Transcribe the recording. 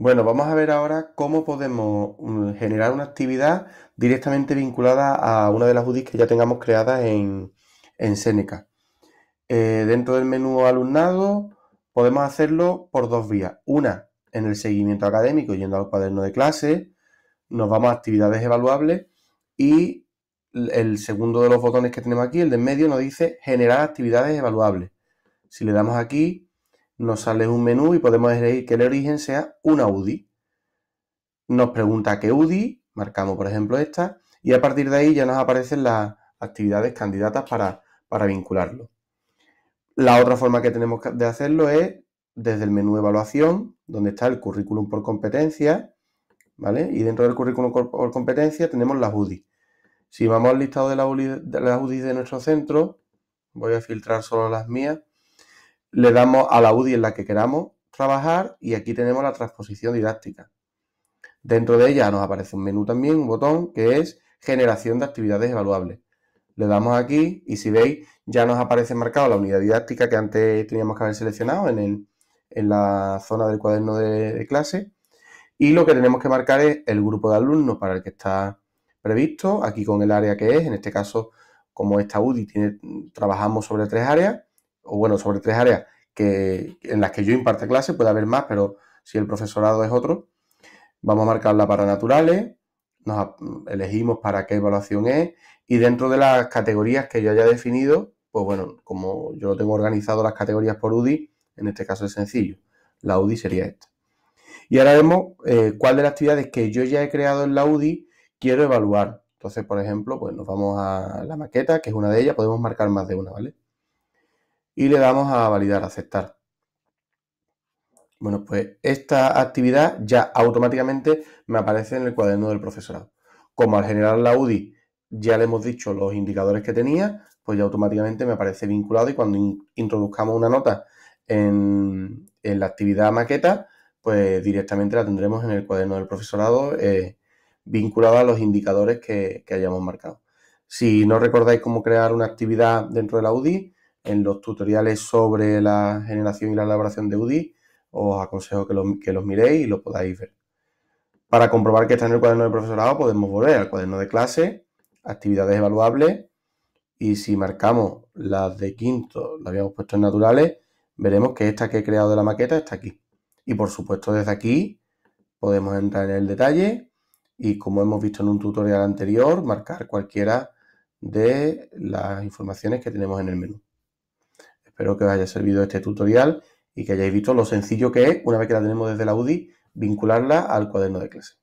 Bueno, vamos a ver ahora cómo podemos mm, generar una actividad directamente vinculada a una de las UDIs que ya tengamos creadas en, Seneca. Eh, dentro del menú alumnado podemos hacerlo por dos vías. Una, en el seguimiento académico, yendo al cuaderno de clase, nos vamos a actividades evaluables y el segundo de los botones que tenemos aquí, el de en medio, nos dice generar actividades evaluables. Si le damos aquí, nos sale un menú y podemos elegir que el origen sea una UDI. Nos pregunta qué UDI, marcamos por ejemplo esta, y a partir de ahí ya nos aparecen las actividades candidatas para, para vincularlo. La otra forma que tenemos de hacerlo es desde el menú evaluación, donde está el currículum por competencia, ¿vale? Y dentro del currículum por competencia tenemos las UDI. Si vamos al listado de las UDI de nuestro centro, voy a filtrar solo las mías, le damos a la UDI en la que queramos trabajar y aquí tenemos la transposición didáctica. Dentro de ella nos aparece un menú también, un botón que es generación de actividades evaluables. Le damos aquí y si veis ya nos aparece marcado la unidad didáctica que antes teníamos que haber seleccionado en, la zona del cuaderno de, clase. Y lo que tenemos que marcar es el grupo de alumnos para el que está previsto, aquí con el área que es, en este caso como esta UDI trabajamos sobre tres áreas, o bueno, sobre tres áreas que, en las que yo imparte clase, puede haber más, pero si el profesorado es otro, vamos a marcarla para naturales, nos elegimos para qué evaluación es y dentro de las categorías que yo haya definido, pues bueno, como yo lo tengo organizado las categorías por UDI, en este caso es sencillo, la UDI sería esta. Y ahora vemos eh, cuál de las actividades que yo ya he creado en la UDI quiero evaluar. Entonces, por ejemplo, pues nos vamos a la maqueta, que es una de ellas, podemos marcar más de una, ¿vale? y le damos a validar, aceptar. Bueno, pues esta actividad ya automáticamente me aparece en el cuaderno del profesorado. Como al generar la UDI ya le hemos dicho los indicadores que tenía, pues ya automáticamente me aparece vinculado y cuando introduzcamos una nota en, la actividad maqueta, pues directamente la tendremos en el cuaderno del profesorado eh, vinculado vinculada a los indicadores que, que hayamos marcado. Si no recordáis cómo crear una actividad dentro de la UDI, en los tutoriales sobre la generación y la elaboración de UDI, os aconsejo que los, miréis y lo podáis ver. Para comprobar que está en el cuaderno de profesorado, podemos volver al cuaderno de clase, actividades evaluables, y si marcamos las de quinto, las habíamos puesto en naturales, veremos que esta que he creado de la maqueta está aquí. Y por supuesto desde aquí podemos entrar en el detalle y como hemos visto en un tutorial anterior, marcar cualquiera de las informaciones que tenemos en el menú. Espero que os haya servido este tutorial y que hayáis visto lo sencillo que es, una vez que la tenemos desde la UDI, vincularla al cuaderno de clase.